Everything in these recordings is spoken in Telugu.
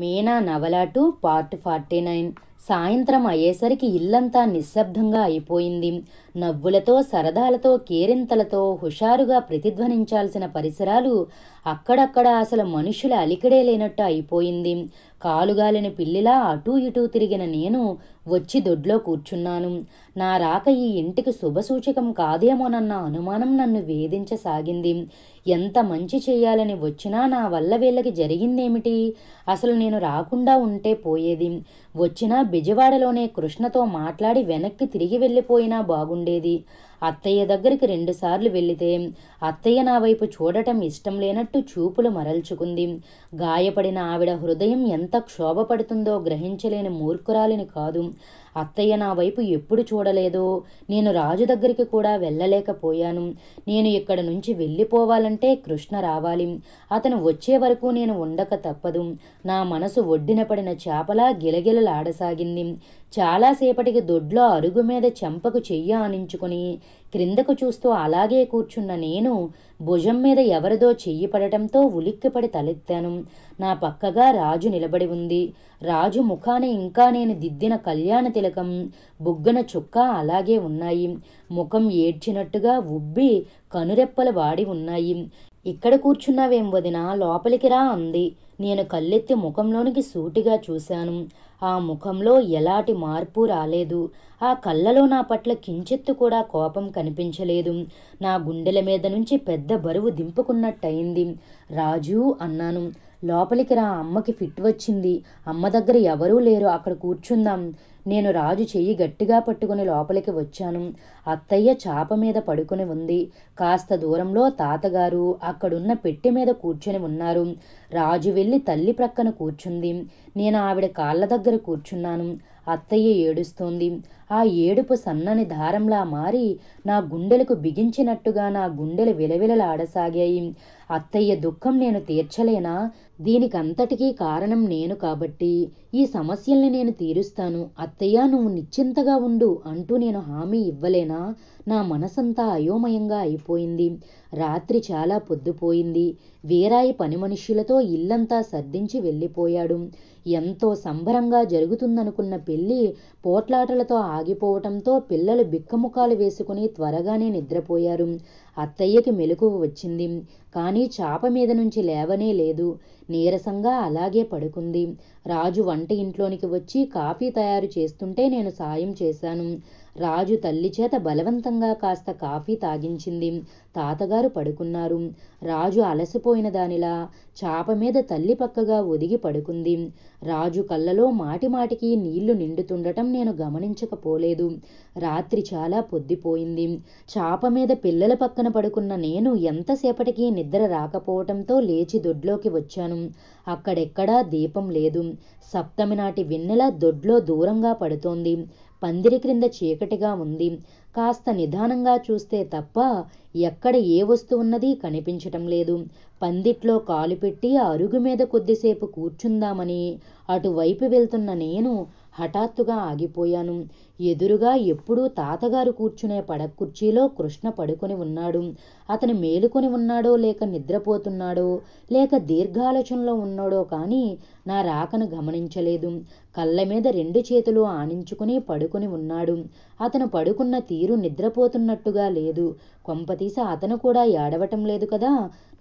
మీనా నవలాటు పార్ట్ ఫార్టీ నైన్ సాయంత్రం అయ్యేసరికి ఇల్లంతా నిశ్శబ్దంగా అయిపోయింది నవ్వులతో సరదాలతో కేరింతలతో హుషారుగా ప్రతిధ్వనించాల్సిన పరిసరాలు అక్కడక్కడ అసలు మనుషుల అలికిడే లేనట్టు అయిపోయింది కాలుగాలిన పిల్లిలా అటూ ఇటూ తిరిగిన నేను వచ్చి దొడ్లో కూర్చున్నాను నా రాక ఈ ఇంటికి శుభసూచకం కాదేమోనన్న అనుమానం నన్ను వేధించసాగింది ఎంత మంచి చేయాలని వచ్చినా నా వల్ల వీళ్ళకి జరిగిందేమిటి అసలు నేను రాకుండా ఉంటే పోయేది వచ్చినా బిజవాడలోనే కృష్ణతో మాట్లాడి వెనక్కి తిరిగి వెళ్ళిపోయినా బాగుండేది అత్తయ్య దగ్గరికి రెండుసార్లు వెళ్ళితే అత్తయ్య నా వైపు చూడటం ఇష్టం లేనట్టు చూపులు మరల్చుకుంది గాయపడిన ఆవిడ హృదయం ఎంత క్షోభపడుతుందో గ్రహించలేని మూర్ఖురాలిని కాదు అత్తయ్య నా వైపు ఎప్పుడు చూడలేదో నేను రాజు దగ్గరికి కూడా వెళ్ళలేకపోయాను నేను ఇక్కడ నుంచి వెళ్ళిపోవాలంటే కృష్ణ రావాలి అతను వచ్చే వరకు నేను ఉండక తప్పదు నా మనసు ఒడ్డిన పడిన చేపలా గిలగిలలాడసాగింది చాలాసేపటికి దొడ్లో అరుగు మీద చెంపకు చెయ్య ఆనించుకుని క్రిందకు చూస్తూ అలాగే కూర్చున్న నేను భుజం మీద ఎవరిదో చెయ్యి పడటంతో ఉలిక్కిపడి తలెత్తాను నా పక్కగా రాజు నిలబడి ఉంది రాజు ముఖాన ఇంకా నేను దిద్దిన కళ్యాణ తిలకం బుగ్గన చుక్క అలాగే ఉన్నాయి ముఖం ఏడ్చినట్టుగా ఉబ్బి కనురెప్పలు వాడి ఉన్నాయి ఇక్కడ కూర్చున్నావేం వదిన లోపలికి రా అంది నేను కళ్ళెత్తి ముఖంలోనికి సూటిగా చూశాను ఆ ముఖంలో ఎలాంటి మార్పు రాలేదు ఆ కళ్ళలో నా పట్ల కించెత్తు కూడా కోపం కనిపించలేదు నా గుండెల మీద నుంచి పెద్ద బరువు దింపుకున్నట్టయింది రాజు అన్నాను లోపలికి రా అమ్మకి ఫిట్ వచ్చింది అమ్మ దగ్గర ఎవరూ లేరు అక్కడ కూర్చుందాం నేను రాజు చెయ్యి గట్టిగా పట్టుకుని లోపలికి వచ్చాను అత్తయ్య చాప మీద పడుకుని ఉంది కాస్త దూరంలో తాతగారు అక్కడున్న పెట్టె మీద కూర్చొని ఉన్నారు రాజు వెళ్ళి తల్లి ప్రక్కన కూర్చుంది నేను ఆవిడ కాళ్ళ దగ్గర కూర్చున్నాను అత్తయ్య ఏడుస్తోంది ఆ ఏడుపు సన్నని దారంలా మారి నా గుండెలకు బిగించినట్టుగా నా గుండెలు విలవిలలాడసాగాయి అత్తయ్య దుఃఖం నేను తీర్చలేనా దీనికంతటికీ కారణం నేను కాబట్టి ఈ సమస్యల్ని నేను తీరుస్తాను అత్తయ్య నువ్వు నిశ్చింతగా ఉండు అంటూ నేను హామీ ఇవ్వలేనా నా మనసంతా అయోమయంగా అయిపోయింది రాత్రి చాలా పొద్దుపోయింది వీరాయి పని మనుష్యులతో ఇల్లంతా సర్దించి వెళ్ళిపోయాడు ఎంతో సంబరంగా జరుగుతుందనుకున్న పెళ్లి పోట్లాటలతో ఆగిపోవటంతో పిల్లలు బిక్కముఖాలు వేసుకుని త్వరగానే నిద్రపోయారు అత్తయ్యకి మెలకువ వచ్చింది కానీ చాప మీద నుంచి లేవనే లేదు నీరసంగా అలాగే పడుకుంది రాజు వంట ఇంట్లోనికి వచ్చి కాఫీ తయారు చేస్తుంటే నేను సాయం చేశాను రాజు తల్లి చేత బలవంతంగా కాస్త కాఫీ తాగించింది తాతగారు పడుకున్నారు రాజు అలసిపోయిన దానిలా చాప మీద తల్లి పక్కగా ఒదిగి పడుకుంది రాజు కళ్ళలో మాటిమాటికి నీళ్లు నిండుతుండటం నేను గమనించకపోలేదు రాత్రి చాలా పొద్దిపోయింది చాప మీద పిల్లల పక్కన పడుకున్న నేను ఎంతసేపటికి నిద్ర రాకపోవటంతో లేచి దొడ్లోకి వచ్చాను అక్కడెక్కడా దీపం లేదు సప్తమి నాటి వెన్నెల దొడ్లో దూరంగా పడుతోంది పందిరి క్రింద చీకటిగా ఉంది కాస్త నిదానంగా చూస్తే తప్ప ఎక్కడ ఏ ఉన్నది కనిపించటం లేదు పందిట్లో కాలు పెట్టి అరుగు మీద కొద్దిసేపు కూర్చుందామని అటువైపు వెళ్తున్న నేను హఠాత్తుగా ఆగిపోయాను ఎదురుగా ఎప్పుడూ తాతగారు కూర్చునే పడకుర్చీలో కుర్చీలో కృష్ణ పడుకొని ఉన్నాడు అతను మేలుకొని ఉన్నాడో లేక నిద్రపోతున్నాడో లేక దీర్ఘాలోచనలో ఉన్నాడో కానీ నా రాకను గమనించలేదు కళ్ళ మీద రెండు చేతులు ఆనించుకుని పడుకుని ఉన్నాడు అతను పడుకున్న తీరు నిద్రపోతున్నట్టుగా లేదు కొంపతీస అతను కూడా ఏడవటం లేదు కదా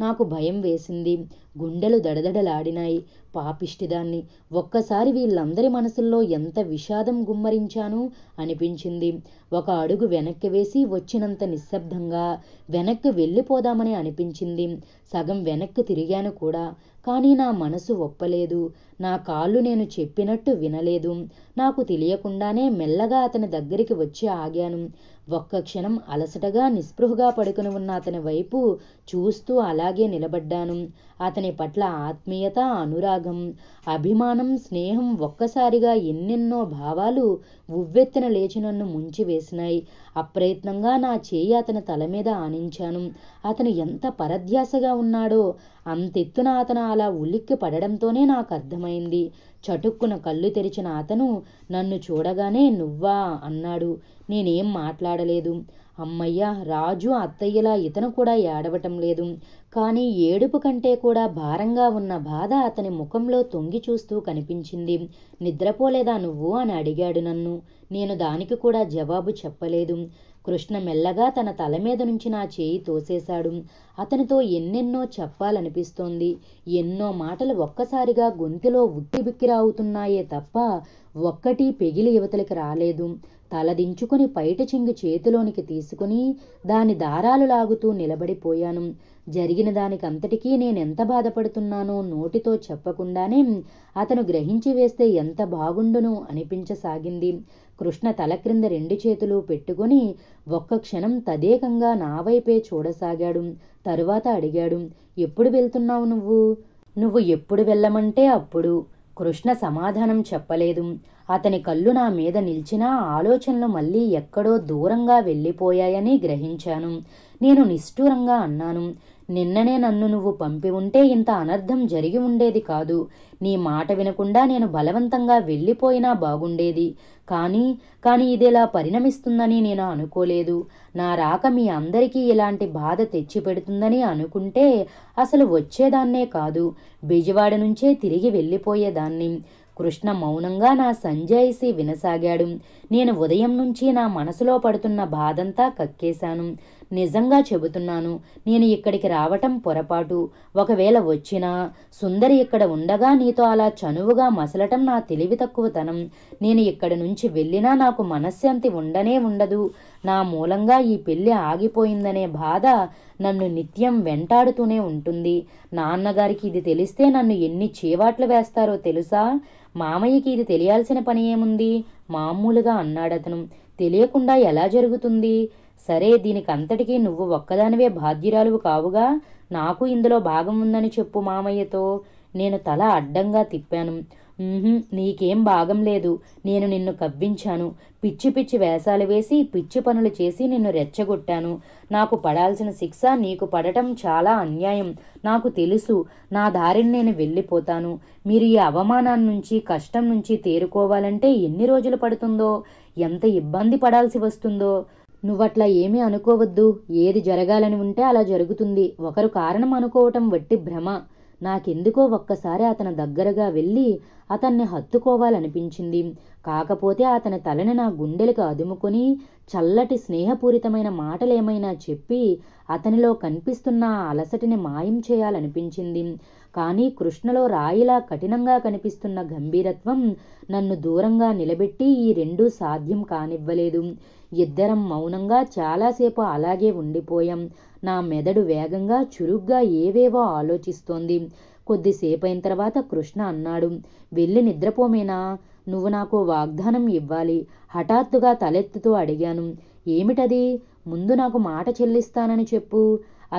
నాకు భయం వేసింది గుండెలు దడదడలాడినాయి పాపిష్టిదాన్ని ఒక్కసారి వీళ్ళందరి మనసుల్లో ఎంత విషాదం గుమ్మరించాను అనిపించింది ఒక అడుగు వెనక్కి వేసి వచ్చినంత నిశ్శబ్దంగా వెనక్కి వెళ్ళిపోదామని అనిపించింది సగం వెనక్కి తిరిగాను కూడా కానీ నా మనసు ఒప్పలేదు నా కాళ్ళు నేను చెప్పినట్టు వినలేదు నాకు తెలియకుండానే మెల్లగా అతని దగ్గరికి వచ్చి ఆగాను ఒక్క క్షణం అలసటగా నిస్పృహగా పడుకుని ఉన్న అతని వైపు చూస్తూ అలాగే నిలబడ్డాను అతని పట్ల ఆత్మీయత అనురాగం అభిమానం స్నేహం ఒక్కసారిగా ఎన్నెన్నో భావాలు ఉవ్వెత్తిన లేచి నన్ను ముంచివేసినాయి అప్రయత్నంగా నా చేయి అతని తల మీద ఆనించాను అతను ఎంత పరధ్యాసగా ఉన్నాడో అంతెత్తున అతను అలా ఉలిక్కి పడడంతోనే నాకు అర్థమైంది చటుక్కున కళ్ళు తెరిచిన అతను నన్ను చూడగానే నువ్వా అన్నాడు నేనేం మాట్లాడలేదు అమ్మయ్య రాజు అత్తయ్యలా ఇతను కూడా ఏడవటం లేదు కానీ ఏడుపు కంటే కూడా భారంగా ఉన్న బాధ అతని ముఖంలో తొంగి చూస్తూ కనిపించింది నిద్రపోలేదా నువ్వు అని అడిగాడు నన్ను నేను దానికి కూడా జవాబు చెప్పలేదు కృష్ణ మెల్లగా తన తల మీద నుంచి నా చేయి తోసేశాడు అతనితో ఎన్నెన్నో చెప్పాలనిపిస్తోంది ఎన్నో మాటలు ఒక్కసారిగా గొంతులో ఉక్కిబిక్కిరావుతున్నాయే తప్ప ఒక్కటి పెగిలి యువతలకి రాలేదు తలదించుకుని పైట చెంగు చేతిలోనికి తీసుకుని దాని దారాలు లాగుతూ నిలబడిపోయాను జరిగిన దానికంతటికీ నేనెంత బాధపడుతున్నానో నోటితో చెప్పకుండానే అతను గ్రహించి వేస్తే ఎంత బాగుండును అనిపించసాగింది కృష్ణ తల క్రింద రెండు చేతులు పెట్టుకుని ఒక్క క్షణం తదేకంగా నా వైపే చూడసాగాడు తరువాత అడిగాడు ఎప్పుడు వెళ్తున్నావు నువ్వు నువ్వు ఎప్పుడు వెళ్ళమంటే అప్పుడు కృష్ణ సమాధానం చెప్పలేదు అతని కళ్ళు నా మీద నిలిచినా ఆలోచనలు మళ్ళీ ఎక్కడో దూరంగా వెళ్ళిపోయాయని గ్రహించాను నేను నిష్ఠూరంగా అన్నాను నిన్ననే నన్ను నువ్వు పంపి ఉంటే ఇంత అనర్థం జరిగి ఉండేది కాదు నీ మాట వినకుండా నేను బలవంతంగా వెళ్ళిపోయినా బాగుండేది కానీ కానీ ఇదిలా పరిణమిస్తుందని నేను అనుకోలేదు నా రాక మీ అందరికీ ఇలాంటి బాధ తెచ్చిపెడుతుందని అనుకుంటే అసలు వచ్చేదాన్నే కాదు బెజవాడ నుంచే తిరిగి వెళ్ళిపోయేదాన్ని కృష్ణ మౌనంగా నా సంజాయిసి వినసాగాడు నేను ఉదయం నుంచి నా మనసులో పడుతున్న బాధంతా కక్కేశాను నిజంగా చెబుతున్నాను నేను ఇక్కడికి రావటం పొరపాటు ఒకవేళ వచ్చినా సుందరి ఇక్కడ ఉండగా నీతో అలా చనువుగా మసలటం నా తెలివి తక్కువతనం నేను ఇక్కడ నుంచి వెళ్ళినా నాకు మనశ్శాంతి ఉండనే ఉండదు నా మూలంగా ఈ పెళ్ళి ఆగిపోయిందనే బాధ నన్ను నిత్యం వెంటాడుతూనే ఉంటుంది నాన్నగారికి ఇది తెలిస్తే నన్ను ఎన్ని చీవాట్లు వేస్తారో తెలుసా మామయ్యకి ఇది తెలియాల్సిన పని ఏముంది మామూలుగా అన్నాడతను తెలియకుండా ఎలా జరుగుతుంది సరే దీనికంతటికీ నువ్వు ఒక్కదానివే బాధ్యురాలువు కావుగా నాకు ఇందులో భాగం ఉందని చెప్పు మామయ్యతో నేను తల అడ్డంగా తిప్పాను నీకేం భాగం లేదు నేను నిన్ను కవ్వించాను పిచ్చి పిచ్చి వేషాలు వేసి పిచ్చి పనులు చేసి నిన్ను రెచ్చగొట్టాను నాకు పడాల్సిన శిక్ష నీకు పడటం చాలా అన్యాయం నాకు తెలుసు నా దారిని నేను వెళ్ళిపోతాను మీరు ఈ అవమానం నుంచి కష్టం నుంచి తేరుకోవాలంటే ఎన్ని రోజులు పడుతుందో ఎంత ఇబ్బంది పడాల్సి వస్తుందో నువ్వట్లా ఏమీ అనుకోవద్దు ఏది జరగాలని ఉంటే అలా జరుగుతుంది ఒకరు కారణం అనుకోవటం వట్టి భ్రమ నాకెందుకో ఒక్కసారి అతని దగ్గరగా వెళ్ళి అతన్ని హత్తుకోవాలనిపించింది కాకపోతే అతని తలని నా గుండెలకు అదుముకొని చల్లటి స్నేహపూరితమైన మాటలేమైనా చెప్పి అతనిలో కనిపిస్తున్న ఆ అలసటిని మాయం చేయాలనిపించింది కానీ కృష్ణలో రాయిలా కఠినంగా కనిపిస్తున్న గంభీరత్వం నన్ను దూరంగా నిలబెట్టి ఈ రెండూ సాధ్యం కానివ్వలేదు ఇద్దరం మౌనంగా చాలాసేపు అలాగే ఉండిపోయాం నా మెదడు వేగంగా చురుగ్గా ఏవేవో ఆలోచిస్తోంది కొద్దిసేపు అయిన తర్వాత కృష్ణ అన్నాడు వెళ్ళి నిద్రపోమేనా నువ్వు నాకు వాగ్దానం ఇవ్వాలి హఠాత్తుగా తలెత్తుతూ అడిగాను ఏమిటది ముందు నాకు మాట చెల్లిస్తానని చెప్పు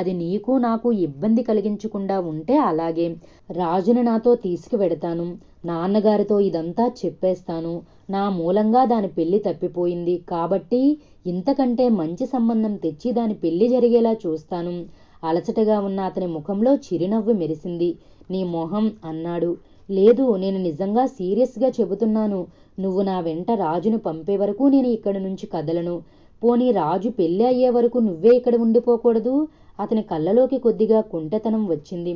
అది నీకు నాకు ఇబ్బంది కలిగించకుండా ఉంటే అలాగే రాజుని నాతో తీసుకువెడతాను నాన్నగారితో ఇదంతా చెప్పేస్తాను నా మూలంగా దాని పెళ్లి తప్పిపోయింది కాబట్టి ఇంతకంటే మంచి సంబంధం తెచ్చి దాని పెళ్లి జరిగేలా చూస్తాను అలసటగా ఉన్న అతని ముఖంలో చిరునవ్వు మెరిసింది నీ మొహం అన్నాడు లేదు నేను నిజంగా సీరియస్గా చెబుతున్నాను నువ్వు నా వెంట రాజును పంపే వరకు నేను ఇక్కడి నుంచి కదలను పోనీ రాజు పెళ్ళి అయ్యే వరకు నువ్వే ఇక్కడ ఉండిపోకూడదు అతని కళ్ళలోకి కొద్దిగా కుంటతనం వచ్చింది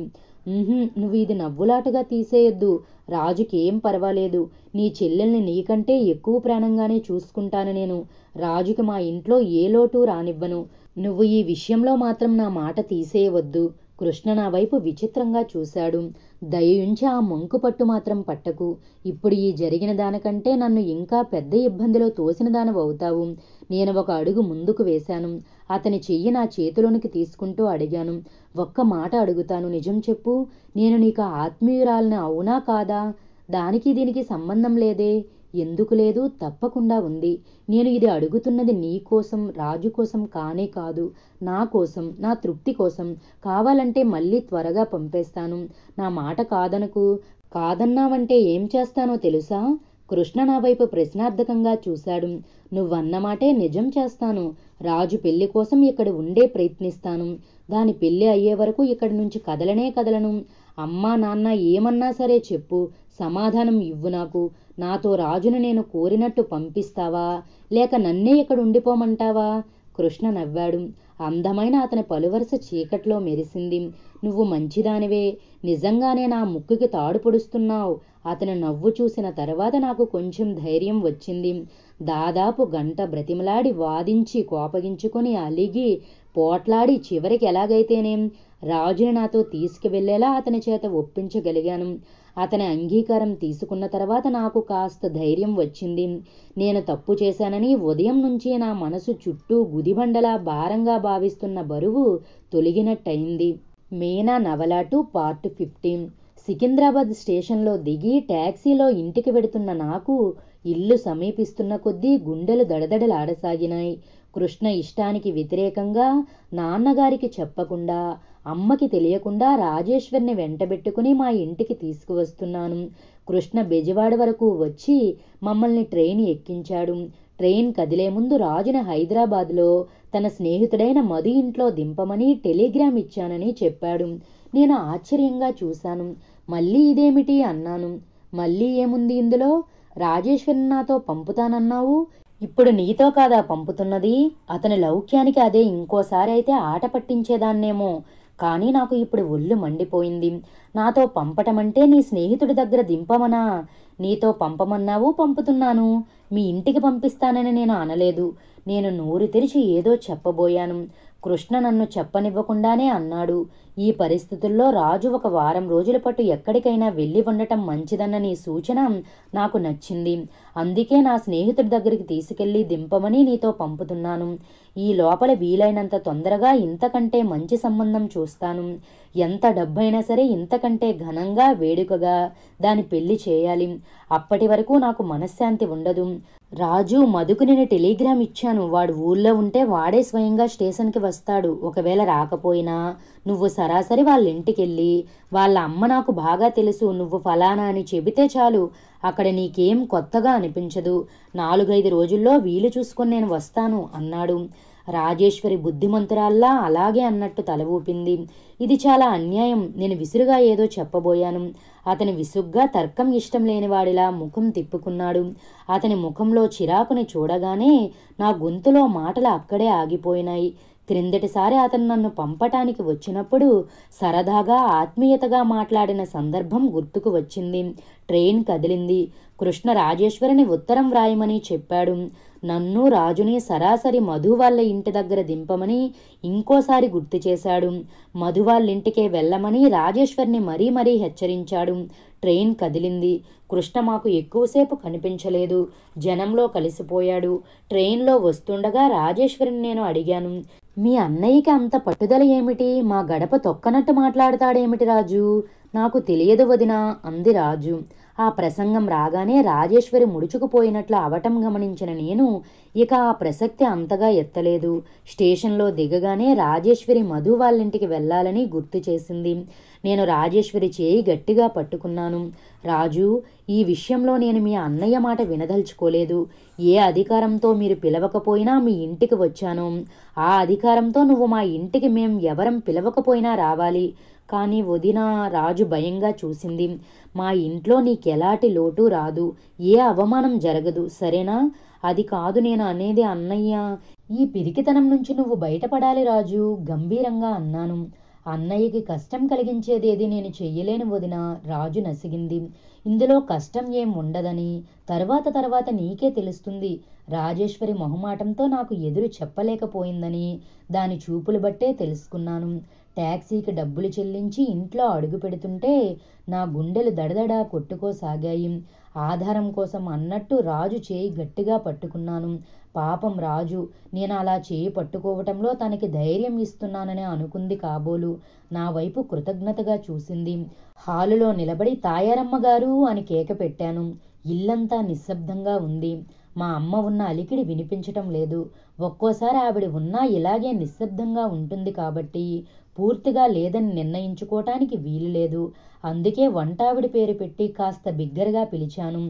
నువ్వు ఇది నవ్వులాటగా తీసేయొద్దు రాజుకేం పర్వాలేదు నీ చెల్లెల్ని నీకంటే ఎక్కువ ప్రాణంగానే చూసుకుంటాను నేను రాజుకి మా ఇంట్లో ఏ లోటు రానివ్వను నువ్వు ఈ విషయంలో మాత్రం నా మాట తీసేయవద్దు కృష్ణ నా వైపు విచిత్రంగా చూశాడు దయయుంచి ఆ మంకు పట్టు మాత్రం పట్టకు ఇప్పుడు ఈ జరిగిన దానికంటే నన్ను ఇంకా పెద్ద ఇబ్బందిలో తోసిన దానవవుతావు నేను ఒక అడుగు ముందుకు వేశాను అతని చెయ్యి నా చేతిలోనికి తీసుకుంటూ అడిగాను ఒక్క మాట అడుగుతాను నిజం చెప్పు నేను నీకు ఆత్మీయురాలని అవునా కాదా దానికి దీనికి సంబంధం లేదే ఎందుకు లేదు తప్పకుండా ఉంది నేను ఇది అడుగుతున్నది నీ కోసం రాజు కోసం కానే కాదు నా కోసం నా తృప్తి కోసం కావాలంటే మళ్ళీ త్వరగా పంపేస్తాను నా మాట కాదనకు కాదన్నావంటే ఏం చేస్తానో తెలుసా కృష్ణ నా వైపు ప్రశ్నార్థకంగా చూశాడు నువ్వన్నమాటే నిజం చేస్తాను రాజు పెళ్లి కోసం ఇక్కడ ఉండే ప్రయత్నిస్తాను దాని పెళ్లి అయ్యే వరకు ఇక్కడి నుంచి కదలనే కదలను అమ్మా నాన్న ఏమన్నా సరే చెప్పు సమాధానం ఇవ్వు నాకు నాతో రాజును నేను కోరినట్టు పంపిస్తావా లేక నన్నే ఇక్కడ ఉండిపోమంటావా కృష్ణ నవ్వాడు అందమైన అతని పలువరుస చీకట్లో మెరిసింది నువ్వు మంచిదానివే నిజంగానే నా ముక్కుకి తాడు పొడుస్తున్నావు అతను నవ్వు చూసిన తర్వాత నాకు కొంచెం ధైర్యం వచ్చింది దాదాపు గంట బ్రతిమలాడి వాదించి కోపగించుకొని అలిగి పోట్లాడి చివరికి ఎలాగైతేనేం రాజుని నాతో తీసుకువెళ్లేలా అతని చేత ఒప్పించగలిగాను అతని అంగీకారం తీసుకున్న తర్వాత నాకు కాస్త ధైర్యం వచ్చింది నేను తప్పు చేశానని ఉదయం నుంచి నా మనసు చుట్టూ గుదిబండలా భారంగా భావిస్తున్న బరువు తొలగినట్టయింది మీనా నవలాటు పార్ట్ ఫిఫ్టీన్ సికింద్రాబాద్ స్టేషన్లో దిగి ట్యాక్సీలో ఇంటికి వెడుతున్న నాకు ఇల్లు సమీపిస్తున్న కొద్దీ గుండెలు దడదడలాడసాగినాయి కృష్ణ ఇష్టానికి వ్యతిరేకంగా నాన్నగారికి చెప్పకుండా అమ్మకి తెలియకుండా రాజేశ్వర్ని వెంటబెట్టుకుని మా ఇంటికి తీసుకువస్తున్నాను కృష్ణ బెజవాడ వరకు వచ్చి మమ్మల్ని ట్రైన్ ఎక్కించాడు ట్రైన్ కదిలే ముందు రాజును హైదరాబాద్లో తన స్నేహితుడైన మధు ఇంట్లో దింపమని టెలిగ్రామ్ ఇచ్చానని చెప్పాడు నేను ఆశ్చర్యంగా చూశాను మళ్ళీ ఇదేమిటి అన్నాను మళ్ళీ ఏముంది ఇందులో రాజేశ్వరి నాతో పంపుతానన్నావు ఇప్పుడు నీతో కాదా పంపుతున్నది అతని లౌక్యానికి అదే ఇంకోసారి అయితే ఆట పట్టించేదాన్నేమో కానీ నాకు ఇప్పుడు ఒళ్ళు మండిపోయింది నాతో పంపటమంటే నీ స్నేహితుడి దగ్గర దింపమనా నీతో పంపమన్నావు పంపుతున్నాను మీ ఇంటికి పంపిస్తానని నేను అనలేదు నేను నోరు తెరిచి ఏదో చెప్పబోయాను కృష్ణ నన్ను చెప్పనివ్వకుండానే అన్నాడు ఈ పరిస్థితుల్లో రాజు ఒక వారం రోజుల పాటు ఎక్కడికైనా వెళ్ళి ఉండటం మంచిదన్న నీ సూచన నాకు నచ్చింది అందుకే నా స్నేహితుడి దగ్గరికి తీసుకెళ్లి దింపమని నీతో పంపుతున్నాను ఈ లోపల వీలైనంత తొందరగా ఇంతకంటే మంచి సంబంధం చూస్తాను ఎంత డబ్బైనా సరే ఇంతకంటే ఘనంగా వేడుకగా దాని పెళ్లి చేయాలి అప్పటి వరకు నాకు మనశ్శాంతి ఉండదు రాజు మధుకు నేను టెలిగ్రామ్ ఇచ్చాను వాడు ఊళ్ళో ఉంటే వాడే స్వయంగా స్టేషన్కి వస్తాడు ఒకవేళ రాకపోయినా నువ్వు సరాసరి వాళ్ళ ఇంటికెళ్ళి వాళ్ళ అమ్మ నాకు బాగా తెలుసు నువ్వు ఫలానా అని చెబితే చాలు అక్కడ నీకేం కొత్తగా అనిపించదు నాలుగైదు రోజుల్లో వీలు చూసుకొని నేను వస్తాను అన్నాడు రాజేశ్వరి బుద్ధిమంతురాల్లా అలాగే అన్నట్టు తల ఊపింది ఇది చాలా అన్యాయం నేను విసురుగా ఏదో చెప్పబోయాను అతని విసుగ్గా తర్కం ఇష్టం లేనివాడిలా ముఖం తిప్పుకున్నాడు అతని ముఖంలో చిరాకుని చూడగానే నా గొంతులో మాటలు అక్కడే ఆగిపోయినాయి క్రిందటిసారి అతను నన్ను పంపటానికి వచ్చినప్పుడు సరదాగా ఆత్మీయతగా మాట్లాడిన సందర్భం గుర్తుకు వచ్చింది ట్రైన్ కదిలింది కృష్ణ రాజేశ్వరిని ఉత్తరం వ్రాయమని చెప్పాడు నన్ను రాజుని సరాసరి మధు వాళ్ళ ఇంటి దగ్గర దింపమని ఇంకోసారి గుర్తు చేశాడు మధు వాళ్ళింటికే వెళ్ళమని రాజేశ్వర్ని మరీ మరీ హెచ్చరించాడు ట్రైన్ కదిలింది కృష్ణ మాకు ఎక్కువసేపు కనిపించలేదు జనంలో కలిసిపోయాడు ట్రైన్లో వస్తుండగా రాజేశ్వరిని నేను అడిగాను మీ అన్నయ్యకి అంత పట్టుదల ఏమిటి మా గడప తొక్కనట్టు మాట్లాడతాడేమిటి రాజు నాకు తెలియదు వదినా అంది రాజు ఆ ప్రసంగం రాగానే రాజేశ్వరి ముడుచుకుపోయినట్లు అవటం గమనించిన నేను ఇక ఆ ప్రసక్తి అంతగా ఎత్తలేదు స్టేషన్లో దిగగానే రాజేశ్వరి మధు వాళ్ళింటికి వెళ్ళాలని గుర్తు చేసింది నేను రాజేశ్వరి చేయి గట్టిగా పట్టుకున్నాను రాజు ఈ విషయంలో నేను మీ అన్నయ్య మాట వినదలుచుకోలేదు ఏ అధికారంతో మీరు పిలవకపోయినా మీ ఇంటికి వచ్చాను ఆ అధికారంతో నువ్వు మా ఇంటికి మేం ఎవరం పిలవకపోయినా రావాలి కానీ వదిన రాజు భయంగా చూసింది మా ఇంట్లో నీకెలాంటి లోటు రాదు ఏ అవమానం జరగదు సరేనా అది కాదు నేను అనేది అన్నయ్య ఈ పిరికితనం నుంచి నువ్వు బయటపడాలి రాజు గంభీరంగా అన్నాను అన్నయ్యకి కష్టం కలిగించేదేది నేను చెయ్యలేను వదిన రాజు నసిగింది ఇందులో కష్టం ఏం ఉండదని తర్వాత తర్వాత నీకే తెలుస్తుంది రాజేశ్వరి మొహమాటంతో నాకు ఎదురు చెప్పలేకపోయిందని దాని చూపులు బట్టే తెలుసుకున్నాను ట్యాక్సీకి డబ్బులు చెల్లించి ఇంట్లో అడుగు పెడుతుంటే నా గుండెలు దడదడా కొట్టుకోసాగాయి ఆధారం కోసం అన్నట్టు రాజు చేయి గట్టిగా పట్టుకున్నాను పాపం రాజు నేను అలా చేయి పట్టుకోవటంలో తనకి ధైర్యం ఇస్తున్నానని అనుకుంది కాబోలు నా వైపు కృతజ్ఞతగా చూసింది హాలులో నిలబడి తాయారమ్మ గారు అని కేక పెట్టాను ఇల్లంతా నిశ్శబ్దంగా ఉంది మా అమ్మ ఉన్న అలికిడి వినిపించటం లేదు ఒక్కోసారి ఆవిడ ఉన్నా ఇలాగే నిశ్శబ్దంగా ఉంటుంది కాబట్టి పూర్తిగా లేదని నిర్ణయించుకోవటానికి వీలు లేదు అందుకే వంటావిడ పేరు పెట్టి కాస్త బిగ్గరగా పిలిచాను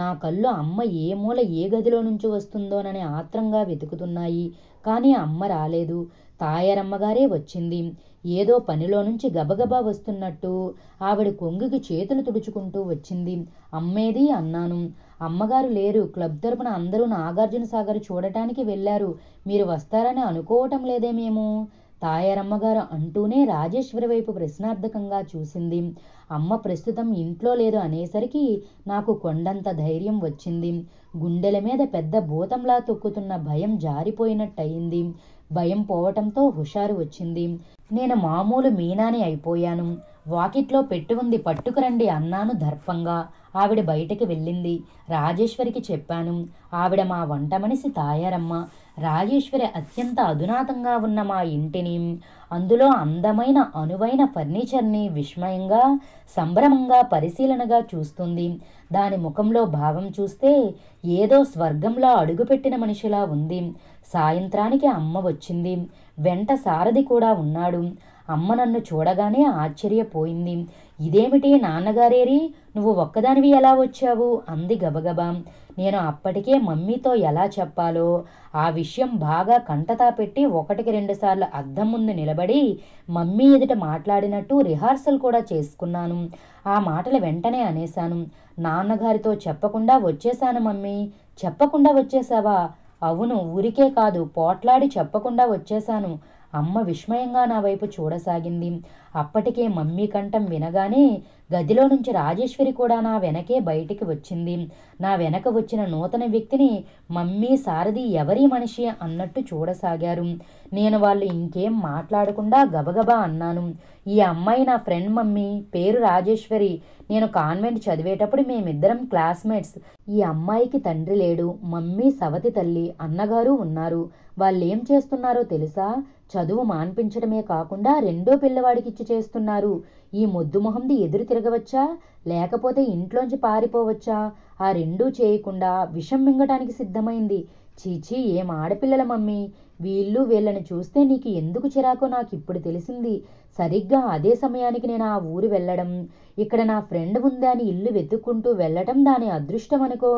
నా కళ్ళు అమ్మ ఏ మూల ఏ గదిలో నుంచి వస్తుందోనని ఆత్రంగా వెతుకుతున్నాయి కానీ అమ్మ రాలేదు తాయారమ్మగారే వచ్చింది ఏదో పనిలో నుంచి గబగబా వస్తున్నట్టు ఆవిడ కొంగుకి చేతులు తుడుచుకుంటూ వచ్చింది అమ్మేది అన్నాను అమ్మగారు లేరు క్లబ్ తరపున అందరూ నాగార్జున సాగర్ చూడటానికి వెళ్ళారు మీరు వస్తారని అనుకోవటం లేదేమేమో తాయారమ్మగారు అంటూనే రాజేశ్వరి వైపు ప్రశ్నార్థకంగా చూసింది అమ్మ ప్రస్తుతం ఇంట్లో లేదు అనేసరికి నాకు కొండంత ధైర్యం వచ్చింది గుండెల మీద పెద్ద భూతంలా తొక్కుతున్న భయం జారిపోయినట్టయింది భయం పోవటంతో హుషారు వచ్చింది నేను మామూలు మీనాని అయిపోయాను వాకిట్లో పెట్టి ఉంది పట్టుకురండి అన్నాను దర్పంగా ఆవిడ బయటకి వెళ్ళింది రాజేశ్వరికి చెప్పాను ఆవిడ మా వంట మనిషి తాయారమ్మ రాజేశ్వరి అత్యంత అధునాతంగా ఉన్న మా ఇంటిని అందులో అందమైన అనువైన ఫర్నిచర్ని విస్మయంగా సంభ్రమంగా పరిశీలనగా చూస్తుంది దాని ముఖంలో భావం చూస్తే ఏదో స్వర్గంలో అడుగుపెట్టిన మనిషిలా ఉంది సాయంత్రానికి అమ్మ వచ్చింది వెంట సారథి కూడా ఉన్నాడు అమ్మ నన్ను చూడగానే ఆశ్చర్యపోయింది ఇదేమిటి నాన్నగారేరి నువ్వు ఒక్కదానివి ఎలా వచ్చావు అంది గబగబా నేను అప్పటికే మమ్మీతో ఎలా చెప్పాలో ఆ విషయం బాగా కంటతా పెట్టి ఒకటికి రెండుసార్లు అద్దం ముందు నిలబడి మమ్మీ ఎదుట మాట్లాడినట్టు రిహార్సల్ కూడా చేసుకున్నాను ఆ మాటలు వెంటనే అనేశాను నాన్నగారితో చెప్పకుండా వచ్చేశాను మమ్మీ చెప్పకుండా వచ్చేసావా అవును ఊరికే కాదు పోట్లాడి చెప్పకుండా వచ్చేశాను అమ్మ విస్మయంగా నా వైపు చూడసాగింది అప్పటికే మమ్మీ కంఠం వినగానే గదిలో నుంచి రాజేశ్వరి కూడా నా వెనకే బయటికి వచ్చింది నా వెనక వచ్చిన నూతన వ్యక్తిని మమ్మీ సారథి ఎవరి మనిషి అన్నట్టు చూడసాగారు నేను వాళ్ళు ఇంకేం మాట్లాడకుండా గబగబా అన్నాను ఈ అమ్మాయి నా ఫ్రెండ్ మమ్మీ పేరు రాజేశ్వరి నేను కాన్వెంట్ చదివేటప్పుడు మేమిద్దరం క్లాస్మేట్స్ ఈ అమ్మాయికి తండ్రి లేడు మమ్మీ సవతి తల్లి అన్నగారు ఉన్నారు వాళ్ళేం చేస్తున్నారో తెలుసా చదువు మాన్పించడమే కాకుండా రెండో పిల్లవాడికిచ్చి చేస్తున్నారు ఈ మొద్దు మొహంది ఎదురు తిరగవచ్చా లేకపోతే ఇంట్లోంచి పారిపోవచ్చా ఆ రెండూ చేయకుండా విషం మింగటానికి సిద్ధమైంది చీచీ ఏం ఆడపిల్లల మమ్మీ వీళ్ళు వీళ్ళని చూస్తే నీకు ఎందుకు చిరాకో నాకు ఇప్పుడు తెలిసింది సరిగ్గా అదే సమయానికి నేను ఆ ఊరు వెళ్ళడం ఇక్కడ నా ఫ్రెండ్ ఉందా అని ఇల్లు వెతుక్కుంటూ వెళ్ళటం దాని అదృష్టం అనుకో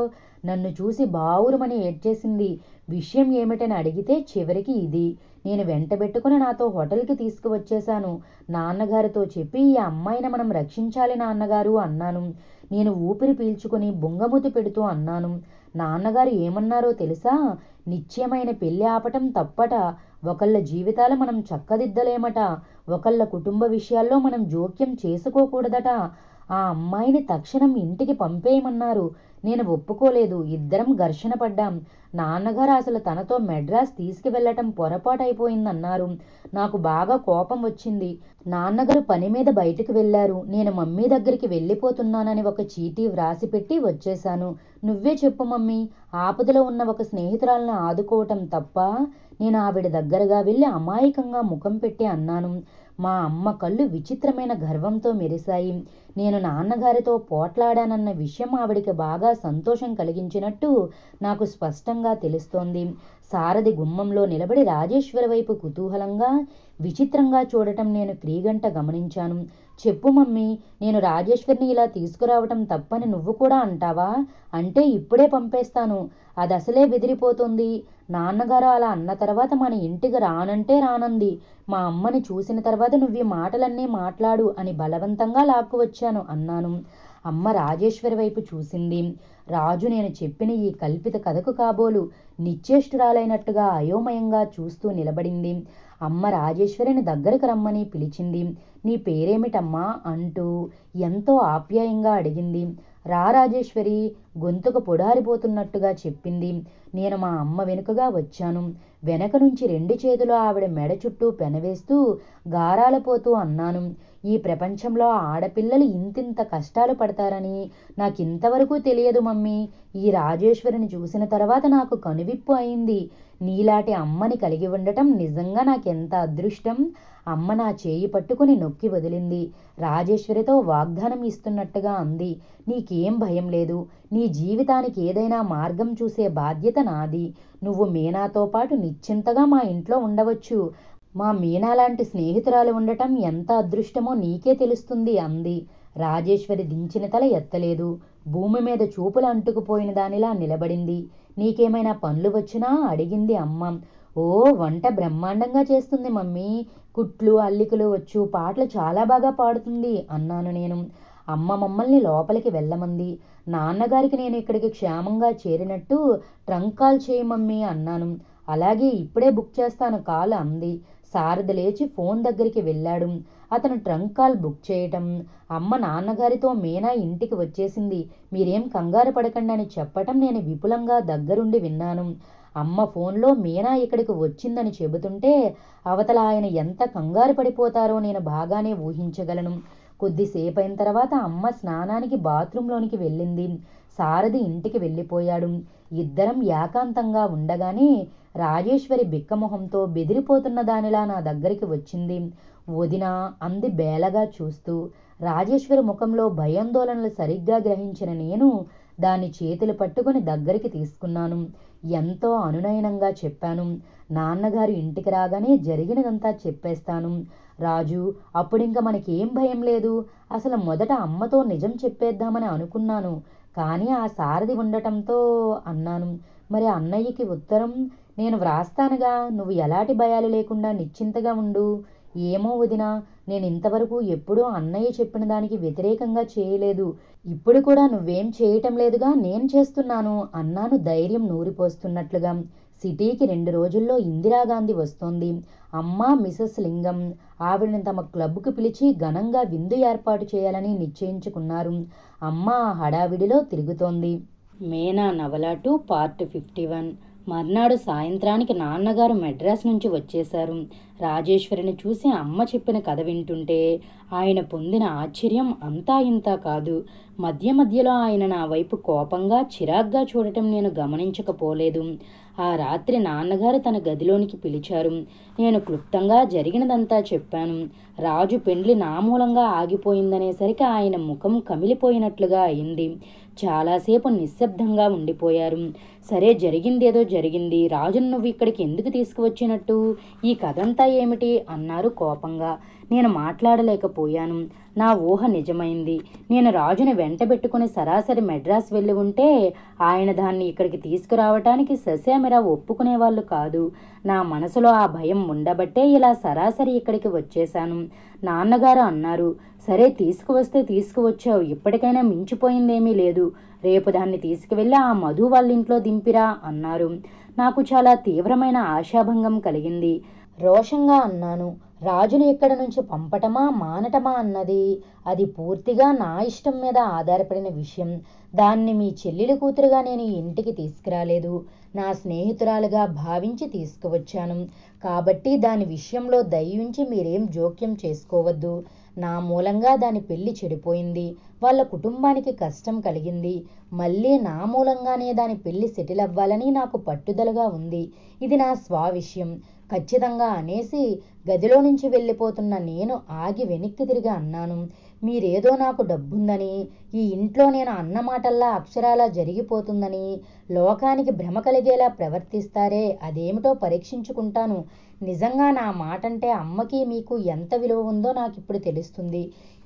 నన్ను చూసి బావురమని ఏడ్చేసింది విషయం ఏమిటని అడిగితే చివరికి ఇది నేను వెంటబెట్టుకుని నాతో హోటల్కి తీసుకువచ్చేశాను నాన్నగారితో చెప్పి ఈ అమ్మాయిని మనం రక్షించాలి నాన్నగారు అన్నాను నేను ఊపిరి పీల్చుకుని బొంగమూతి పెడుతూ అన్నాను నాన్నగారు ఏమన్నారో తెలుసా నిత్యమైన పెళ్లి ఆపటం తప్పట ఒకళ్ళ జీవితాలు మనం చక్కదిద్దలేమట ఒకళ్ళ కుటుంబ విషయాల్లో మనం జోక్యం చేసుకోకూడదట ఆ అమ్మాయిని తక్షణం ఇంటికి పంపేయమన్నారు నేను ఒప్పుకోలేదు ఇద్దరం ఘర్షణ పడ్డాం నాన్నగారు అసలు తనతో మెడ్రాస్ తీసుకువెళ్లటం పొరపాటైపోయిందన్నారు నాకు బాగా కోపం వచ్చింది నాన్నగారు పని మీద బయటకు వెళ్ళారు నేను మమ్మీ దగ్గరికి వెళ్ళిపోతున్నానని ఒక చీటీ వ్రాసి పెట్టి వచ్చేశాను నువ్వే చెప్పు మమ్మీ ఆపదలో ఉన్న ఒక స్నేహితురాలను ఆదుకోవటం తప్ప నేను ఆవిడ దగ్గరగా వెళ్ళి అమాయకంగా ముఖం పెట్టి అన్నాను మా అమ్మ కళ్ళు విచిత్రమైన గర్వంతో మెరిశాయి నేను నాన్నగారితో పోట్లాడానన్న విషయం ఆవిడికి బాగా సంతోషం కలిగించినట్టు నాకు స్పష్టంగా తెలుస్తోంది సారథి గుమ్మంలో నిలబడి రాజేశ్వరి వైపు కుతూహలంగా విచిత్రంగా చూడటం నేను క్రీగంట గమనించాను చెప్పు మమ్మీ నేను రాజేశ్వరిని ఇలా తీసుకురావటం తప్పని నువ్వు కూడా అంటావా అంటే ఇప్పుడే పంపేస్తాను అది అసలే బెదిరిపోతుంది నాన్నగారు అలా అన్న తర్వాత మన ఇంటికి రానంటే రానంది మా అమ్మని చూసిన తర్వాత నువ్వు ఈ మాటలన్నీ మాట్లాడు అని బలవంతంగా లాక్కు వచ్చాను అన్నాను అమ్మ రాజేశ్వరి వైపు చూసింది రాజు నేను చెప్పిన ఈ కల్పిత కథకు కాబోలు నిశ్చేష్టురాలైనట్టుగా అయోమయంగా చూస్తూ నిలబడింది అమ్మ రాజేశ్వరిని దగ్గరకు రమ్మని పిలిచింది నీ పేరేమిటమ్మా అంటూ ఎంతో ఆప్యాయంగా అడిగింది రా రాజేశ్వరి గొంతుకు పొడారిపోతున్నట్టుగా చెప్పింది నేను మా అమ్మ వెనుకగా వచ్చాను వెనక నుంచి రెండు చేతులు ఆవిడ మెడ చుట్టూ పెనవేస్తూ గారాలపోతూ అన్నాను ఈ ప్రపంచంలో ఆడపిల్లలు ఇంతింత కష్టాలు పడతారని నాకింతవరకు తెలియదు మమ్మీ ఈ రాజేశ్వరిని చూసిన తర్వాత నాకు కనువిప్పు అయింది నీలాటి అమ్మని కలిగి ఉండటం నిజంగా నాకెంత అదృష్టం అమ్మ నా చేయి పట్టుకుని నొక్కి వదిలింది రాజేశ్వరితో వాగ్దానం ఇస్తున్నట్టుగా అంది నీకేం భయం లేదు నీ జీవితానికి ఏదైనా మార్గం చూసే బాధ్యత నాది నువ్వు మీనాతో పాటు నిశ్చింతగా మా ఇంట్లో ఉండవచ్చు మా మీనా లాంటి స్నేహితురాలు ఉండటం ఎంత అదృష్టమో నీకే తెలుస్తుంది అంది రాజేశ్వరి దించిన తల ఎత్తలేదు భూమి మీద చూపులు అంటుకుపోయిన దానిలా నిలబడింది నీకేమైనా పనులు వచ్చినా అడిగింది అమ్మ ఓ వంట బ్రహ్మాండంగా చేస్తుంది మమ్మీ కుట్లు అల్లికలు వచ్చు పాటలు చాలా బాగా పాడుతుంది అన్నాను నేను అమ్మ మమ్మల్ని లోపలికి వెళ్ళమంది నాన్నగారికి నేను ఇక్కడికి క్షేమంగా చేరినట్టు ట్రంక్ కాల్ మమ్మీ అన్నాను అలాగే ఇప్పుడే బుక్ చేస్తాను కాల్ అంది సారథి లేచి ఫోన్ దగ్గరికి వెళ్ళాడు అతను ట్రంక్ కాల్ బుక్ చేయటం అమ్మ నాన్నగారితో మీనా ఇంటికి వచ్చేసింది మీరేం కంగారు పడకండి అని చెప్పటం నేను విపులంగా దగ్గరుండి విన్నాను అమ్మ ఫోన్లో మీనా ఇక్కడికి వచ్చిందని చెబుతుంటే అవతల ఆయన ఎంత కంగారు పడిపోతారో నేను బాగానే ఊహించగలను కొద్దిసేపు అయిన తర్వాత అమ్మ స్నానానికి బాత్రూంలోనికి వెళ్ళింది సారథి ఇంటికి వెళ్ళిపోయాడు ఇద్దరం ఏకాంతంగా ఉండగానే రాజేశ్వరి బిక్కమొహంతో బెదిరిపోతున్న దానిలా నా దగ్గరికి వచ్చింది వదినా అంది బేలగా చూస్తూ రాజేశ్వరి ముఖంలో భయాందోళనలు సరిగ్గా గ్రహించిన నేను దాని చేతులు పట్టుకుని దగ్గరికి తీసుకున్నాను ఎంతో అనునయనంగా చెప్పాను నాన్నగారు ఇంటికి రాగానే జరిగినదంతా చెప్పేస్తాను రాజు అప్పుడింక మనకేం భయం లేదు అసలు మొదట అమ్మతో నిజం చెప్పేద్దామని అనుకున్నాను కానీ ఆ సారథి ఉండటంతో అన్నాను మరి అన్నయ్యకి ఉత్తరం నేను వ్రాస్తానుగా నువ్వు ఎలాంటి భయాలు లేకుండా నిశ్చింతగా ఉండు ఏమో వదినా నేను ఇంతవరకు ఎప్పుడూ అన్నయ్య చెప్పిన దానికి వ్యతిరేకంగా చేయలేదు ఇప్పుడు కూడా నువ్వేం చేయటం లేదుగా నేను చేస్తున్నాను అన్నాను ధైర్యం నూరిపోస్తున్నట్లుగా సిటీకి రెండు రోజుల్లో ఇందిరాగాంధీ వస్తోంది అమ్మ మిసెస్ లింగం ఆవిడని తమ క్లబ్కు పిలిచి ఘనంగా విందు ఏర్పాటు చేయాలని నిశ్చయించుకున్నారు అమ్మ హడావిడిలో తిరుగుతోంది మేనా నవలాటు టూ పార్ట్ ఫిఫ్టీ వన్ మర్నాడు సాయంత్రానికి నాన్నగారు మెడ్రాస్ నుంచి వచ్చేశారు రాజేశ్వరిని చూసి అమ్మ చెప్పిన కథ వింటుంటే ఆయన పొందిన ఆశ్చర్యం అంతా ఇంత కాదు మధ్య మధ్యలో ఆయన నా వైపు కోపంగా చిరాగ్గా చూడటం నేను గమనించకపోలేదు ఆ రాత్రి నాన్నగారు తన గదిలోనికి పిలిచారు నేను క్లుప్తంగా జరిగినదంతా చెప్పాను రాజు పెండ్లి నా మూలంగా ఆగిపోయిందనేసరికి ఆయన ముఖం కమిలిపోయినట్లుగా అయింది చాలాసేపు నిశ్శబ్దంగా ఉండిపోయారు సరే జరిగిందేదో జరిగింది రాజును నువ్వు ఇక్కడికి ఎందుకు తీసుకువచ్చినట్టు ఈ కథంతా ఏమిటి అన్నారు కోపంగా నేను మాట్లాడలేకపోయాను నా ఊహ నిజమైంది నేను రాజుని వెంటబెట్టుకుని సరాసరి మెడ్రాస్ వెళ్ళి ఉంటే ఆయన దాన్ని ఇక్కడికి తీసుకురావటానికి ససేమిరా ఒప్పుకునేవాళ్ళు కాదు నా మనసులో ఆ భయం ఉండబట్టే ఇలా సరాసరి ఇక్కడికి వచ్చేశాను నాన్నగారు అన్నారు సరే తీసుకువస్తే తీసుకువచ్చావు ఇప్పటికైనా మించిపోయిందేమీ లేదు రేపు దాన్ని తీసుకువెళ్ళి ఆ మధు వాళ్ళ ఇంట్లో దింపిరా అన్నారు నాకు చాలా తీవ్రమైన ఆశాభంగం కలిగింది రోషంగా అన్నాను రాజును ఇక్కడ నుంచి పంపటమా మానటమా అన్నది అది పూర్తిగా నా ఇష్టం మీద ఆధారపడిన విషయం దాన్ని మీ చెల్లెలి కూతురుగా నేను ఇంటికి తీసుకురాలేదు నా స్నేహితురాలుగా భావించి తీసుకువచ్చాను కాబట్టి దాని విషయంలో దయ్యుంచి మీరేం జోక్యం చేసుకోవద్దు నా మూలంగా దాని పెళ్లి చెడిపోయింది వాళ్ళ కుటుంబానికి కష్టం కలిగింది మళ్ళీ నా మూలంగానే దాని పెళ్లి సెటిల్ అవ్వాలని నాకు పట్టుదలగా ఉంది ఇది నా విషయం ఖచ్చితంగా అనేసి గదిలో నుంచి వెళ్ళిపోతున్న నేను ఆగి వెనక్కి తిరిగి అన్నాను మీరేదో నాకు డబ్బుందని ఈ ఇంట్లో నేను అన్నమాటల్లా అక్షరాలా జరిగిపోతుందని లోకానికి భ్రమ కలిగేలా ప్రవర్తిస్తారే అదేమిటో పరీక్షించుకుంటాను నిజంగా నా మాట అంటే అమ్మకి మీకు ఎంత విలువ ఉందో నాకు ఇప్పుడు తెలుస్తుంది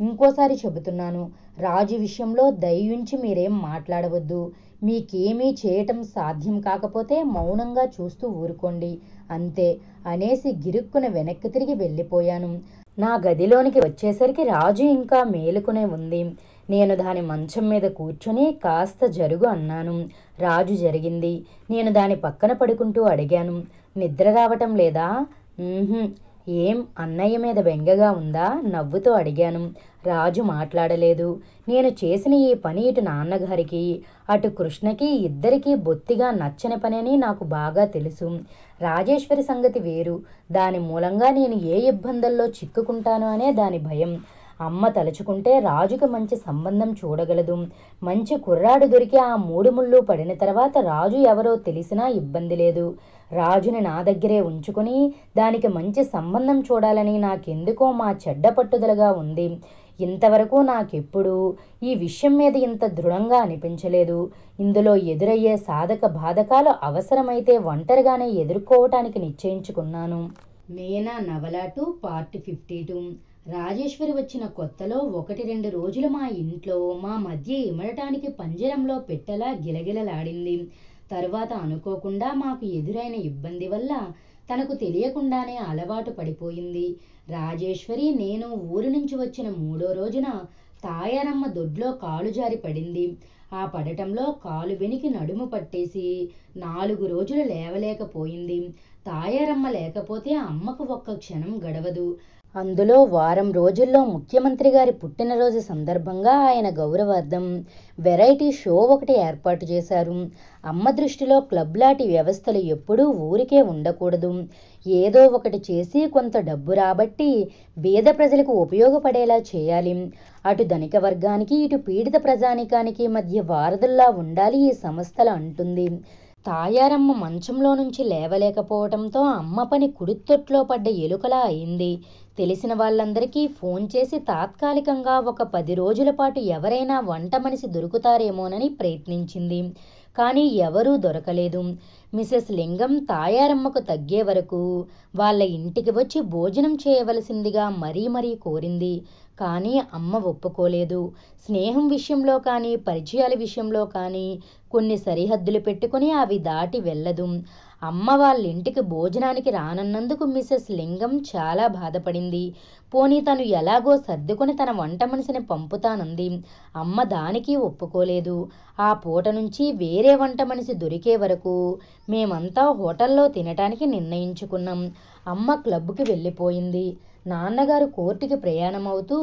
ఇంకోసారి చెబుతున్నాను రాజు విషయంలో దయించి మీరేం మాట్లాడవద్దు మీకేమీ చేయటం సాధ్యం కాకపోతే మౌనంగా చూస్తూ ఊరుకోండి అంతే అనేసి గిరుక్కున వెనక్కి తిరిగి వెళ్ళిపోయాను నా గదిలోనికి వచ్చేసరికి రాజు ఇంకా మేలుకునే ఉంది నేను దాని మంచం మీద కూర్చొని కాస్త జరుగు అన్నాను రాజు జరిగింది నేను దాని పక్కన పడుకుంటూ అడిగాను నిద్ర రావటం లేదా ఏం అన్నయ్య మీద బెంగగా ఉందా నవ్వుతూ అడిగాను రాజు మాట్లాడలేదు నేను చేసిన ఈ పని ఇటు నాన్నగారికి అటు కృష్ణకి ఇద్దరికీ బొత్తిగా నచ్చని పని నాకు బాగా తెలుసు రాజేశ్వరి సంగతి వేరు దాని మూలంగా నేను ఏ ఇబ్బందుల్లో చిక్కుకుంటాను అనే దాని భయం అమ్మ తలుచుకుంటే రాజుకు మంచి సంబంధం చూడగలదు మంచి కుర్రాడు దొరికి ఆ మూడు ముళ్ళు పడిన తర్వాత రాజు ఎవరో తెలిసినా ఇబ్బంది లేదు రాజుని నా దగ్గరే ఉంచుకుని దానికి మంచి సంబంధం చూడాలని నాకెందుకో మా చెడ్డ పట్టుదలగా ఉంది ఇంతవరకు నాకెప్పుడు ఈ విషయం మీద ఇంత దృఢంగా అనిపించలేదు ఇందులో ఎదురయ్యే సాధక బాధకాలు అవసరమైతే ఒంటరిగానే ఎదుర్కోవటానికి నిశ్చయించుకున్నాను నేనా నవలాటు పార్ట్ ఫిఫ్టీ టూ రాజేశ్వరి వచ్చిన కొత్తలో ఒకటి రెండు రోజులు మా ఇంట్లో మా మధ్య ఇమడటానికి పంజరంలో పెట్టలా గిలగిలలాడింది తర్వాత అనుకోకుండా మాకు ఎదురైన ఇబ్బంది వల్ల తనకు తెలియకుండానే అలవాటు పడిపోయింది రాజేశ్వరి నేను ఊరి నుంచి వచ్చిన మూడో రోజున తాయారమ్మ దొడ్లో కాలు జారి పడింది ఆ పడటంలో కాలు వెనికి నడుము పట్టేసి నాలుగు రోజులు లేవలేకపోయింది తాయారమ్మ లేకపోతే అమ్మకు ఒక్క క్షణం గడవదు అందులో వారం రోజుల్లో ముఖ్యమంత్రి గారి పుట్టినరోజు సందర్భంగా ఆయన గౌరవార్థం వెరైటీ షో ఒకటి ఏర్పాటు చేశారు అమ్మ దృష్టిలో క్లబ్ లాంటి వ్యవస్థలు ఎప్పుడూ ఊరికే ఉండకూడదు ఏదో ఒకటి చేసి కొంత డబ్బు రాబట్టి బీద ప్రజలకు ఉపయోగపడేలా చేయాలి అటు ధనిక వర్గానికి ఇటు పీడిత ప్రజానికానికి మధ్య వారధుల్లా ఉండాలి ఈ సంస్థలు అంటుంది తాయారమ్మ మంచంలో నుంచి లేవలేకపోవడంతో అమ్మ పని కుడితొట్లో పడ్డ ఎలుకలా అయింది తెలిసిన వాళ్ళందరికీ ఫోన్ చేసి తాత్కాలికంగా ఒక పది రోజుల పాటు ఎవరైనా వంట మనిషి దొరుకుతారేమోనని ప్రయత్నించింది కానీ ఎవరూ దొరకలేదు మిసెస్ లింగం తాయారమ్మకు తగ్గే వరకు వాళ్ళ ఇంటికి వచ్చి భోజనం చేయవలసిందిగా మరీ మరీ కోరింది కానీ అమ్మ ఒప్పుకోలేదు స్నేహం విషయంలో కానీ పరిచయాల విషయంలో కానీ కొన్ని సరిహద్దులు పెట్టుకుని అవి దాటి వెళ్ళదు అమ్మ వాళ్ళ ఇంటికి భోజనానికి రానన్నందుకు మిసెస్ లింగం చాలా బాధపడింది పోనీ తను ఎలాగో సర్దుకొని తన వంట మనిషిని పంపుతానంది అమ్మ దానికి ఒప్పుకోలేదు ఆ పూట నుంచి వేరే వంట మనిషి దొరికే వరకు మేమంతా హోటల్లో తినటానికి నిర్ణయించుకున్నాం అమ్మ క్లబ్కి వెళ్ళిపోయింది నాన్నగారు కోర్టుకి ప్రయాణమవుతూ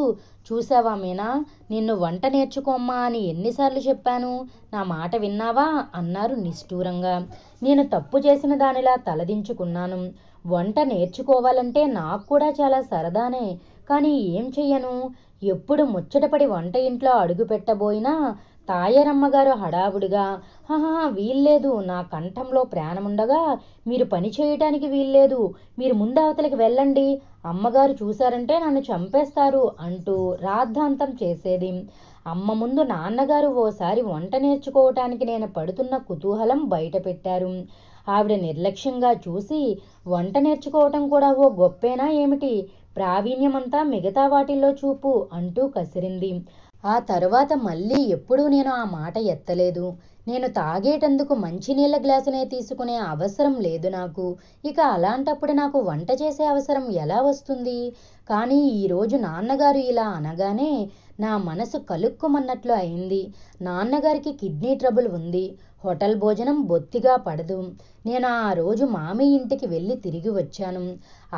చూసావా మీనా నిన్ను వంట నేర్చుకోమ్మా అని ఎన్నిసార్లు చెప్పాను నా మాట విన్నావా అన్నారు నిష్ఠూరంగా నేను తప్పు చేసిన దానిలా తలదించుకున్నాను వంట నేర్చుకోవాలంటే నాకు కూడా చాలా సరదానే కానీ ఏం చెయ్యను ఎప్పుడు ముచ్చటపడి వంట ఇంట్లో అడుగు పెట్టబోయినా తాయారమ్మగారు హడావుడిగా హహా వీల్లేదు నా కంఠంలో ప్రాణముండగా మీరు పని చేయటానికి వీల్లేదు మీరు ముందవతలకి వెళ్ళండి అమ్మగారు చూశారంటే నన్ను చంపేస్తారు అంటూ రాద్ధాంతం చేసేది అమ్మ ముందు నాన్నగారు ఓసారి వంట నేర్చుకోవటానికి నేను పడుతున్న కుతూహలం బయట పెట్టారు ఆవిడ నిర్లక్ష్యంగా చూసి వంట నేర్చుకోవటం కూడా ఓ గొప్పేనా ఏమిటి ప్రావీణ్యమంతా మిగతా వాటిల్లో చూపు అంటూ కసిరింది ఆ తరువాత మళ్ళీ ఎప్పుడూ నేను ఆ మాట ఎత్తలేదు నేను తాగేటందుకు మంచినీళ్ళ గ్లాసునే తీసుకునే అవసరం లేదు నాకు ఇక అలాంటప్పుడు నాకు వంట చేసే అవసరం ఎలా వస్తుంది కానీ ఈరోజు నాన్నగారు ఇలా అనగానే నా మనసు కలుక్కుమన్నట్లు అయింది నాన్నగారికి కిడ్నీ ట్రబుల్ ఉంది హోటల్ భోజనం బొత్తిగా పడదు నేను ఆ రోజు మామి ఇంటికి వెళ్ళి తిరిగి వచ్చాను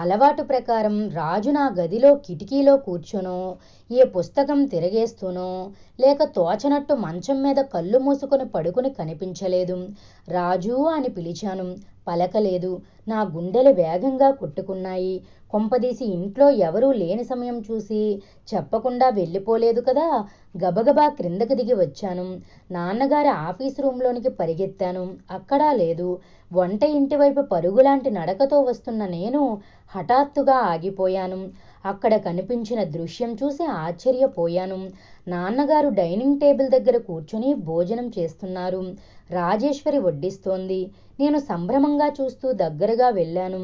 అలవాటు ప్రకారం రాజు నా గదిలో కిటికీలో కూర్చొనో ఏ పుస్తకం తిరగేస్తూనో లేక తోచనట్టు మంచం మీద కళ్ళు మూసుకొని పడుకుని కనిపించలేదు రాజు అని పిలిచాను పలకలేదు నా గుండెలు వేగంగా కొట్టుకున్నాయి కొంపదీసి ఇంట్లో ఎవరూ లేని సమయం చూసి చెప్పకుండా వెళ్ళిపోలేదు కదా గబగబా క్రిందకు దిగి వచ్చాను నాన్నగారి ఆఫీస్ రూమ్లోనికి పరిగెత్తాను అక్కడా లేదు వంట ఇంటివైపు పరుగులాంటి నడకతో వస్తున్న నేను హఠాత్తుగా ఆగిపోయాను అక్కడ కనిపించిన దృశ్యం చూసి ఆశ్చర్యపోయాను నాన్నగారు డైనింగ్ టేబుల్ దగ్గర కూర్చుని భోజనం చేస్తున్నారు రాజేశ్వరి వడ్డిస్తోంది నేను సంభ్రమంగా చూస్తూ దగ్గరగా వెళ్ళాను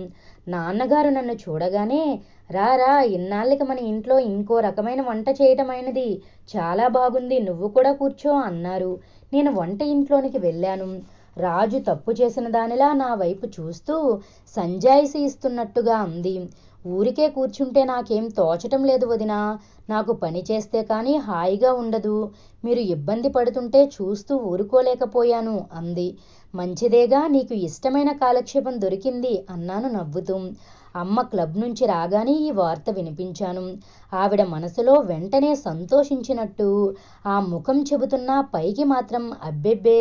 నాన్నగారు నన్ను చూడగానే రారా ఇన్నాళ్ళకి మన ఇంట్లో ఇంకో రకమైన వంట చేయటమైనది చాలా బాగుంది నువ్వు కూడా కూర్చో అన్నారు నేను వంట ఇంట్లోనికి వెళ్ళాను రాజు తప్పు చేసిన దానిలా నా వైపు చూస్తూ సంజాయిషి ఇస్తున్నట్టుగా అంది ఊరికే కూర్చుంటే నాకేం తోచటం లేదు వదినా నాకు పని చేస్తే కానీ హాయిగా ఉండదు మీరు ఇబ్బంది పడుతుంటే చూస్తూ ఊరుకోలేకపోయాను అంది మంచిదేగా నీకు ఇష్టమైన కాలక్షేపం దొరికింది అన్నాను నవ్వుతూ అమ్మ క్లబ్ నుంచి రాగానే ఈ వార్త వినిపించాను ఆవిడ మనసులో వెంటనే సంతోషించినట్టు ఆ ముఖం చెబుతున్నా పైకి మాత్రం అబ్బెబ్బే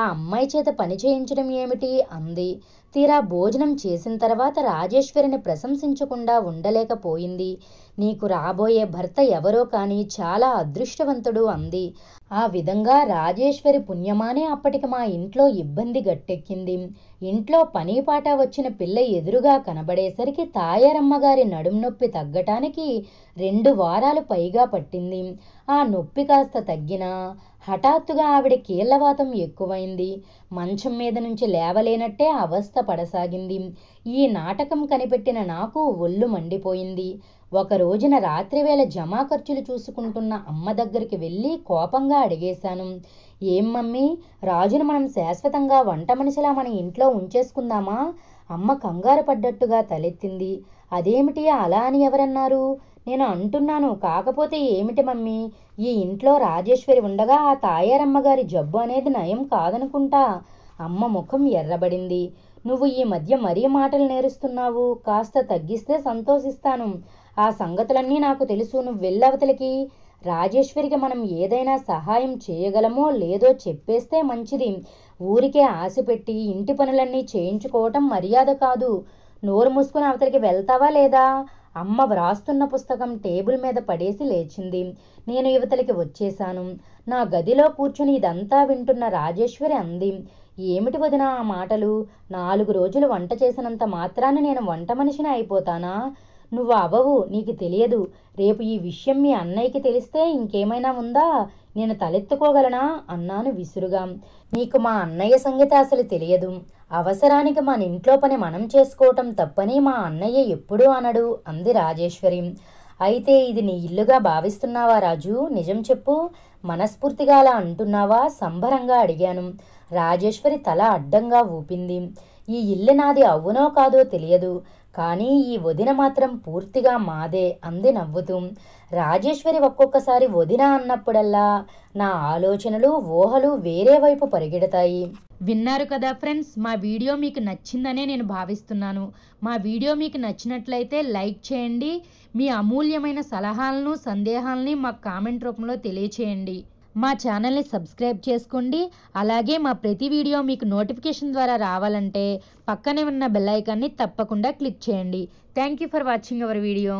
ఆ అమ్మాయి చేత పని చేయించడం ఏమిటి అంది తీరా భోజనం చేసిన తర్వాత రాజేశ్వరిని ప్రశంసించకుండా ఉండలేకపోయింది నీకు రాబోయే భర్త ఎవరో కానీ చాలా అదృష్టవంతుడు అంది ఆ విధంగా రాజేశ్వరి పుణ్యమానే అప్పటికి మా ఇంట్లో ఇబ్బంది గట్టెక్కింది ఇంట్లో పనీపాట వచ్చిన పిల్ల ఎదురుగా కనబడేసరికి తాయారమ్మగారి నడుం నొప్పి తగ్గటానికి రెండు వారాలు పైగా పట్టింది ఆ నొప్పి కాస్త తగ్గినా హఠాత్తుగా ఆవిడ కీళ్లవాతం ఎక్కువైంది మంచం మీద నుంచి లేవలేనట్టే అవస్థ పడసాగింది ఈ నాటకం కనిపెట్టిన నాకు ఒళ్ళు మండిపోయింది ఒక రోజున రాత్రివేళ జమా ఖర్చులు చూసుకుంటున్న అమ్మ దగ్గరికి వెళ్ళి కోపంగా అడిగేశాను ఏం మమ్మీ రాజును మనం శాశ్వతంగా వంట మనిషిలా మన ఇంట్లో ఉంచేసుకుందామా అమ్మ కంగారు పడ్డట్టుగా తలెత్తింది అదేమిటి అలా అని ఎవరన్నారు నేను అంటున్నాను కాకపోతే ఏమిటి మమ్మీ ఈ ఇంట్లో రాజేశ్వరి ఉండగా ఆ తాయారమ్మగారి జబ్బు అనేది నయం కాదనుకుంటా అమ్మ ముఖం ఎర్రబడింది నువ్వు ఈ మధ్య మరీ మాటలు నేరుస్తున్నావు కాస్త తగ్గిస్తే సంతోషిస్తాను ఆ సంగతులన్నీ నాకు తెలుసు నువ్వు వెళ్ళవతలకి రాజేశ్వరికి మనం ఏదైనా సహాయం చేయగలమో లేదో చెప్పేస్తే మంచిది ఊరికే ఆశ పెట్టి ఇంటి పనులన్నీ చేయించుకోవటం మర్యాద కాదు నోరు మూసుకుని అవతలికి వెళ్తావా లేదా అమ్మ వ్రాస్తున్న పుస్తకం టేబుల్ మీద పడేసి లేచింది నేను యువతలకి వచ్చేశాను నా గదిలో కూర్చుని ఇదంతా వింటున్న రాజేశ్వరి అంది ఏమిటి వదిన ఆ మాటలు నాలుగు రోజులు వంట చేసినంత మాత్రాన నేను వంట మనిషిని అయిపోతానా నువ్వు అవ్వవు నీకు తెలియదు రేపు ఈ విషయం మీ అన్నయ్యకి తెలిస్తే ఇంకేమైనా ఉందా నేను తలెత్తుకోగలనా అన్నాను విసురుగా నీకు మా అన్నయ్య సంగతి అసలు తెలియదు అవసరానికి మన ఇంట్లో పని మనం చేసుకోవటం తప్పని మా అన్నయ్య ఎప్పుడూ అనడు అంది రాజేశ్వరి అయితే ఇది నీ ఇల్లుగా భావిస్తున్నావా రాజు నిజం చెప్పు మనస్ఫూర్తిగా అలా అంటున్నావా సంబరంగా అడిగాను రాజేశ్వరి తల అడ్డంగా ఊపింది ఈ ఇల్లు నాది అవునో కాదో తెలియదు కానీ ఈ వదిన మాత్రం పూర్తిగా మాదే అంది నవ్వుతూ రాజేశ్వరి ఒక్కొక్కసారి వదిన అన్నప్పుడల్లా నా ఆలోచనలు ఊహలు వేరే వైపు పరిగెడతాయి విన్నారు కదా ఫ్రెండ్స్ మా వీడియో మీకు నచ్చిందనే నేను భావిస్తున్నాను మా వీడియో మీకు నచ్చినట్లయితే లైక్ చేయండి మీ అమూల్యమైన సలహాలను సందేహాలని మాకు కామెంట్ రూపంలో తెలియచేయండి మా ఛానల్ని సబ్స్క్రైబ్ చేసుకోండి అలాగే మా ప్రతి వీడియో మీకు నోటిఫికేషన్ ద్వారా రావాలంటే పక్కనే ఉన్న బెల్లైకాన్ని తప్పకుండా క్లిక్ చేయండి thank you for watching our video